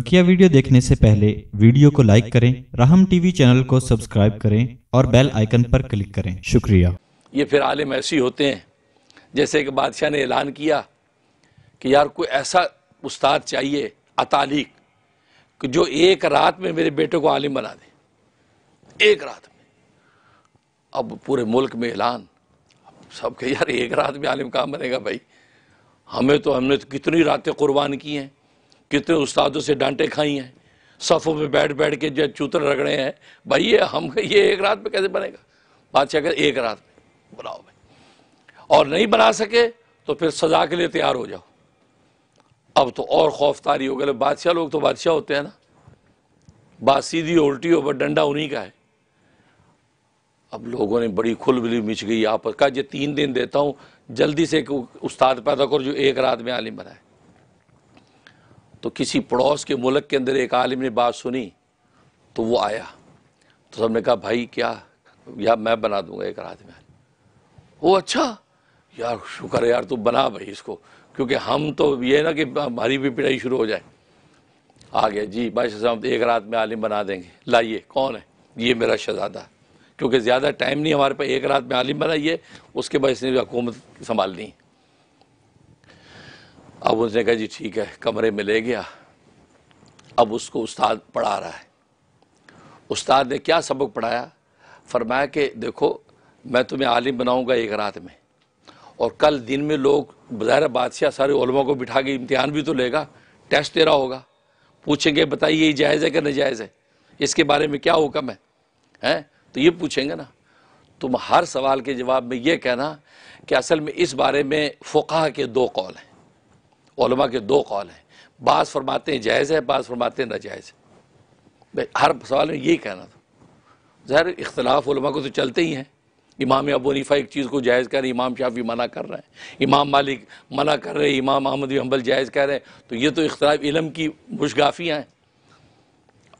बकिया वीडियो देखने से पहले वीडियो को लाइक करें राहम टीवी चैनल को सब्सक्राइब करें और बेल आइकन पर क्लिक करें शुक्रिया ये फिर आलिम ऐसी होते हैं जैसे एक बादशाह ने ऐलान किया कि यार कोई ऐसा उस्ताद चाहिए अतालिक कि जो एक रात में मेरे बेटे को आलिम बना दे एक रात में अब पूरे मुल्क में ऐलान सब के यार एक रात में आलिम कहाँ बनेगा भाई हमें तो हमने तो कितनी रातें कुर्बान की हैं कितने उस्तादों से डांटे खाई हैं सफ़ों में बैठ बैठ के जो चूतर रगड़े हैं भाई ये हम ये एक रात में कैसे बनेगा बादशाह कहते एक रात में बनाओ भाई और नहीं बना सके तो फिर सजा के लिए तैयार हो जाओ अब तो और खौफ तारी हो गए बादशाह लोग तो बादशाह होते हैं ना बात सीधी उल्टी हो पर डंडा उन्हीं का है अब लोगों ने बड़ी खुलबुली मिच गई आपस का जो तीन दिन देता हूँ जल्दी से एक उस्ताद पैदा करो जो एक रात में आलिम बनाए तो किसी पड़ोस के मुल्क के अंदर एक आलिम ने बात सुनी तो वो आया तो सबने कहा भाई क्या या मैं बना दूंगा एक रात में वो अच्छा यार शुक्र यार तू बना भाई इसको क्योंकि हम तो ये ना कि हमारी भी पिटाई शुरू हो जाए आ गया जी बादशाह साहब तो एक रात में आलिम बना देंगे लाइए कौन है ये मेरा शहजादा क्योंकि ज़्यादा टाइम नहीं हमारे पास एक रात में आलिम बनाइए उसके बाद इसने हुकूमत संभालनी अब उसने कहा जी ठीक है कमरे में ले गया अब उसको उस्ताद पढ़ा रहा है उस्ताद ने क्या सबक पढ़ाया फरमाया कि देखो मैं तुम्हें आलिम बनाऊंगा एक रात में और कल दिन में लोग बाहर बादशाह सारे उलमा को बिठा के इम्तिहान भी तो लेगा टेस्ट दे रहा होगा पूछेंगे बताइए ये जायज़ है कि नाजायज़ है इसके बारे में क्या हुक्म है हैं तो ये पूछेंगे ना तुम हर सवाल के जवाब में ये कहना कि असल में इस बारे में फ़ुकाह के दो कौल हैं ओलमा के दो कौल हैं बास फरमाते हैं जायज़ है बास फरमाते हैं नाजायज़ है हर सवाल में यही कहना था ज़हर इख्तलाफ को तो चलते ही हैं इमाम अबू हनीफा एक चीज़ को जायज़ कर रहे हैं इमाम शाफी मना कर रहे हैं इमाम मालिक मना कर रहे हैं इमाम अहमद हम्बल जायज़ कह रहे हैं तो ये तो इख्तलाफ इलम की मुशगाफियाँ हैं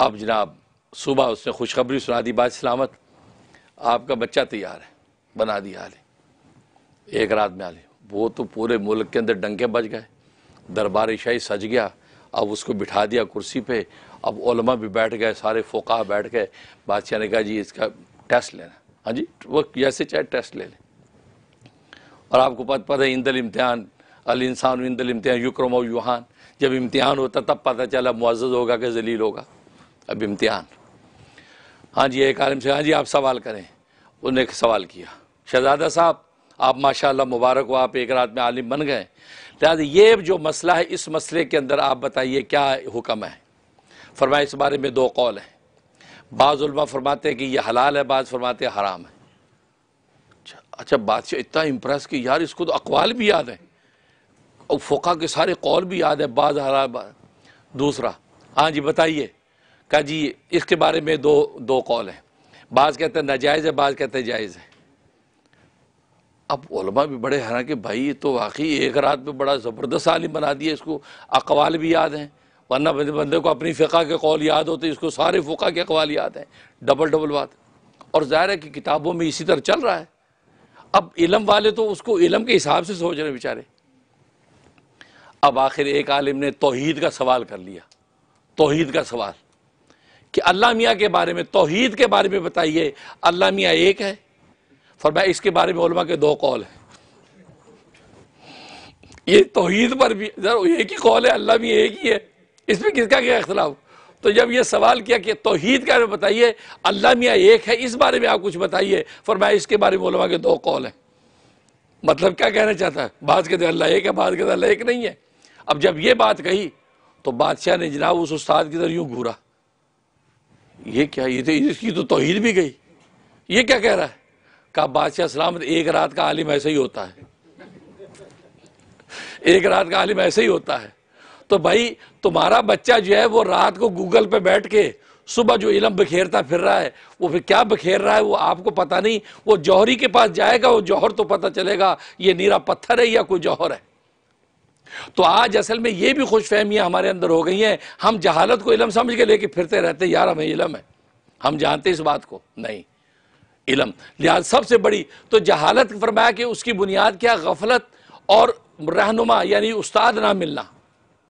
अब जनाब सुबह उसने खुशखबरी सुना दी बात सलामत आपका बच्चा तैयार है बना दिया आले एक रात में आले वो तो पूरे मुल्क के अंदर डंके बज गए दरबार शाही सज गया अब उसको बिठा दिया कुर्सी पे अब ओलमा भी बैठ गए सारे फोका बैठ गए बादशाह ने कहा जी इसका टेस्ट लेना हाँ जी वो जैसे चाहे टेस्ट ले लें और आपको पता पता है इंदल इम्तहान अल इंसान इंदल इम्तहान युक्रम युहान जब इम्तहान होता तब पता चला मुआज़ होगा कि जलील होगा अब इम्तहान हाँ जी एक आलम से हाँ जी आप सवाल करें उन्होंने सवाल किया शहजादा साहब आप माशाल्लाह मुबारक हो आप एक रात में आलिम बन गए लिहाजा ये जो मसला है इस मसले के अंदर आप बताइए क्या हुक्म है फरमाए इस बारे में दो कौल हैं बाज़ुलमा फरमाते हैं कि यह हलाल है बाज़ फरमाते हैं हराम है अच्छा अच्छा बादशाह इतना इम्प्रेस कि यार इसको तो अकवाल भी याद हैं और फ़ोका के सारे कौल भी याद है बाज बा... दूसरा हाँ जी बताइए कहा जी इसके बारे में दो दो कौल हैं बाज़ कहते हैं नाजायज़ है बाज़ कहते हैं जायज़ है अब उलमा भी बड़े हैरान कि भाई ये तो वाकई एक रात में बड़ा ज़बरदस्त आलिम बना दिया इसको अकवाल भी याद हैं वरना बंदे को अपनी फ़िका के कौल याद होते इसको सारे फ़ुका के अकवाल याद हैं डबल डबल बात और ज़ाहिर है कि किताबों में इसी तरह चल रहा है अब इलम वाले तो उसको इलम के हिसाब से सोच रहे बेचारे अब आखिर एक आलिम ने तोहद का सवाल कर लिया तोहद का सवाल कि अल्लाह मियाँ के बारे में तोहद के बारे में बताइए अल्लाह मियाँ एक है फरमाया इसके बारे में के दो कौल है ये तोहद पर भी एक ही कौल है अल्लाह भी एक ही है इसमें किसका क्या इख्तलाफ तो जब ये सवाल किया कि तोहद का बताइए अल्लाह मियाँ एक है इस बारे में आप कुछ बताइए फरमाया इसके बारे में उलमा के दो कौल है मतलब क्या कहना चाहता है बाद कहते अल्लाह एक है बाद कहते अल्लाह एक नहीं है अब जब ये बात कही तो बादशाह ने जनाब उस उस्ताद की तरह यूं घूरा ये क्या ये तो इसकी तो तोहद भी गई ये क्या कह रहा है का बादशाह सलामत एक रात का आलिम ऐसे ही होता है एक रात का आलिम ऐसे ही होता है तो भाई तुम्हारा बच्चा जो है वो रात को गूगल पे बैठ के सुबह जो इलम बखेरता फिर रहा है वो फिर क्या बखेर रहा है वो आपको पता नहीं वो जौहरी के पास जाएगा वो जौहर तो पता चलेगा ये नीरा पत्थर है या कोई जौहर है तो आज असल में ये भी खुश फहमियाँ हमारे अंदर हो गई हैं हम जहालत को इलम समझ के लेके फिरते रहते यार हमें इलम है हम जानते इस बात को नहीं इलम लिहाज सबसे बड़ी तो जहालत फरमाया कि उसकी बुनियाद क्या गफलत और रहनुमा यानी उस्ताद ना मिलना